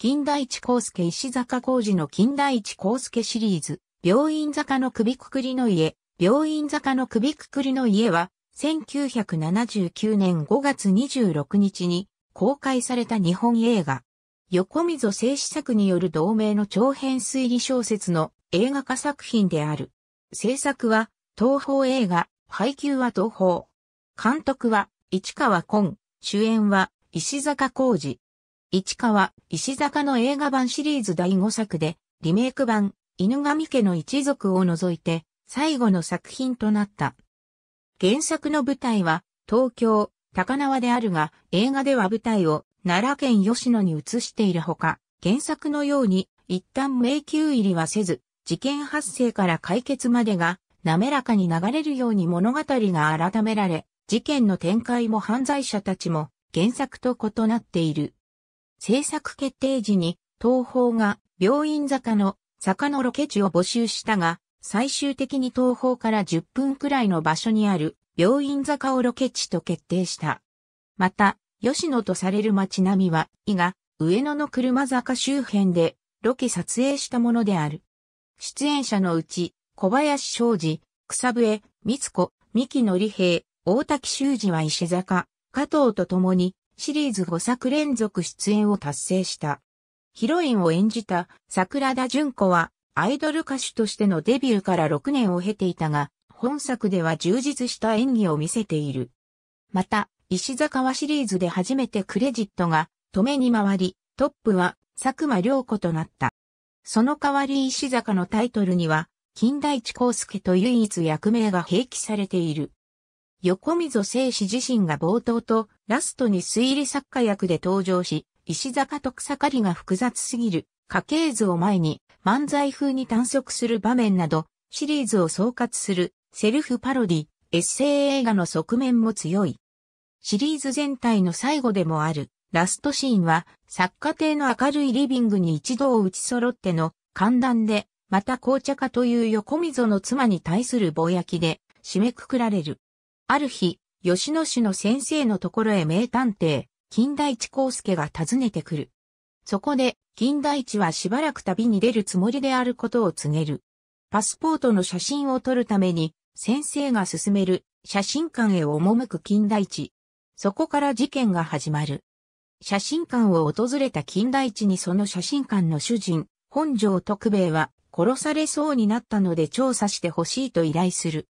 近代一光介石坂工事の近代一光介シリーズ、病院坂の首くくりの家、病院坂の首くくりの家は、1979年5月26日に公開された日本映画。横溝正史作による同名の長編推理小説の映画化作品である。制作は東宝映画、配給は東宝。監督は市川昆、主演は石坂浩二。市川、石坂の映画版シリーズ第5作で、リメイク版、犬神家の一族を除いて、最後の作品となった。原作の舞台は、東京、高輪であるが、映画では舞台を、奈良県吉野に移しているほか、原作のように、一旦迷宮入りはせず、事件発生から解決までが、滑らかに流れるように物語が改められ、事件の展開も犯罪者たちも、原作と異なっている。制作決定時に東宝が病院坂の坂のロケ地を募集したが、最終的に東宝から10分くらいの場所にある病院坂をロケ地と決定した。また、吉野とされる街並みは、伊賀、上野の車坂周辺でロケ撮影したものである。出演者のうち、小林昌司、草笛、三つ子、三木の平、大滝修二は石坂、加藤と共にシリーズ5作連続出演を達成した。ヒロインを演じた桜田淳子はアイドル歌手としてのデビューから6年を経ていたが、本作では充実した演技を見せている。また、石坂はシリーズで初めてクレジットが止めに回り、トップは佐久間良子となった。その代わり石坂のタイトルには、金田一光介と唯一役名が併記されている。横溝正史自身が冒頭とラストに推理作家役で登場し、石坂徳盛りが複雑すぎる家系図を前に漫才風に探索する場面など、シリーズを総括するセルフパロディ、エッセイ映画の側面も強い。シリーズ全体の最後でもあるラストシーンは作家邸の明るいリビングに一度を打ち揃っての寒暖で、また紅茶家という横溝の妻に対するぼやきで締めくくられる。ある日、吉野市の先生のところへ名探偵、金田一光介が訪ねてくる。そこで、金田一はしばらく旅に出るつもりであることを告げる。パスポートの写真を撮るために、先生が勧める写真館へ赴く金田一。そこから事件が始まる。写真館を訪れた金田一にその写真館の主人、本城徳兵衛は殺されそうになったので調査してほしいと依頼する。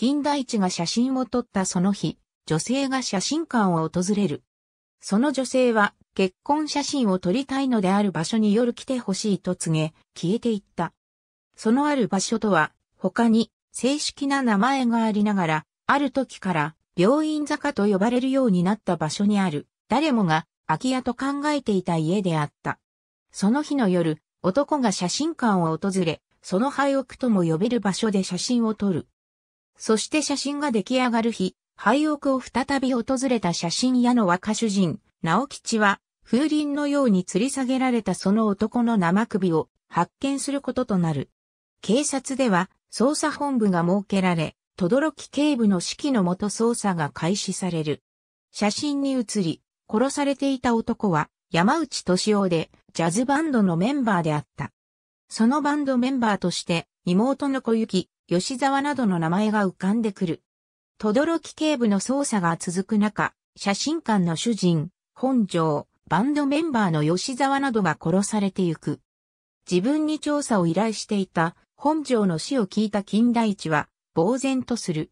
金田地が写真を撮ったその日、女性が写真館を訪れる。その女性は結婚写真を撮りたいのである場所に夜来てほしいと告げ、消えていった。そのある場所とは、他に正式な名前がありながら、ある時から病院坂と呼ばれるようになった場所にある、誰もが空き家と考えていた家であった。その日の夜、男が写真館を訪れ、その廃屋とも呼べる場所で写真を撮る。そして写真が出来上がる日、廃屋を再び訪れた写真屋の若主人、直吉は、風鈴のように吊り下げられたその男の生首を発見することとなる。警察では捜査本部が設けられ、轟警部の指揮のもと捜査が開始される。写真に写り、殺されていた男は山内敏夫でジャズバンドのメンバーであった。そのバンドメンバーとして妹の小雪、吉沢などの名前が浮かんでくる。轟警部の捜査が続く中、写真館の主人、本庄、バンドメンバーの吉沢などが殺されてゆく。自分に調査を依頼していた本庄の死を聞いた金田一は、呆然とする。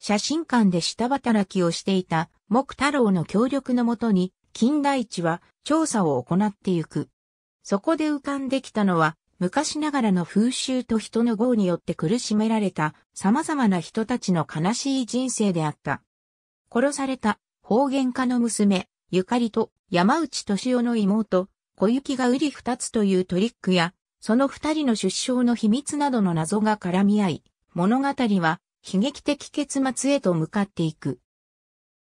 写真館で下働きをしていた木太郎の協力のもとに、金田一は調査を行ってゆく。そこで浮かんできたのは、昔ながらの風習と人の業によって苦しめられた様々な人たちの悲しい人生であった。殺された方言家の娘、ゆかりと山内敏夫の妹、小雪が瓜り二つというトリックや、その二人の出生の秘密などの謎が絡み合い、物語は悲劇的結末へと向かっていく。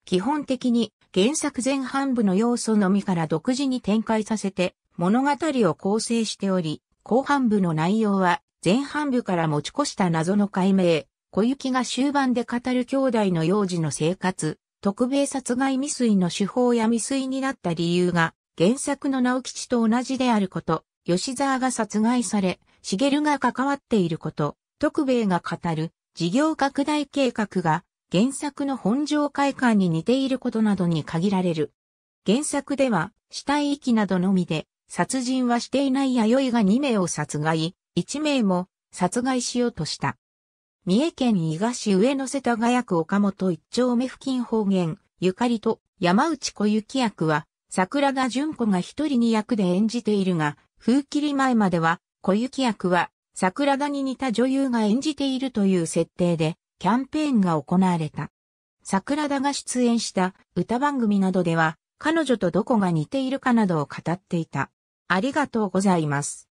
基本的に原作前半部の要素のみから独自に展開させて物語を構成しており、後半部の内容は前半部から持ち越した謎の解明、小雪が終盤で語る兄弟の幼児の生活、特命殺害未遂の手法や未遂になった理由が原作の直吉と同じであること、吉沢が殺害され、茂が関わっていること、特命が語る事業拡大計画が原作の本上会館に似ていることなどに限られる。原作では死体遺棄などのみで殺人はしていない弥生が2名を殺害、1名も殺害しようとした。三重県伊賀市上野世田谷区岡本一丁目付近方言、ゆかりと山内小雪役は、桜田淳子が一人に役で演じているが、風切り前までは、小雪役は、桜田に似た女優が演じているという設定で、キャンペーンが行われた。桜田が出演した歌番組などでは、彼女とどこが似ているかなどを語っていた。ありがとうございます。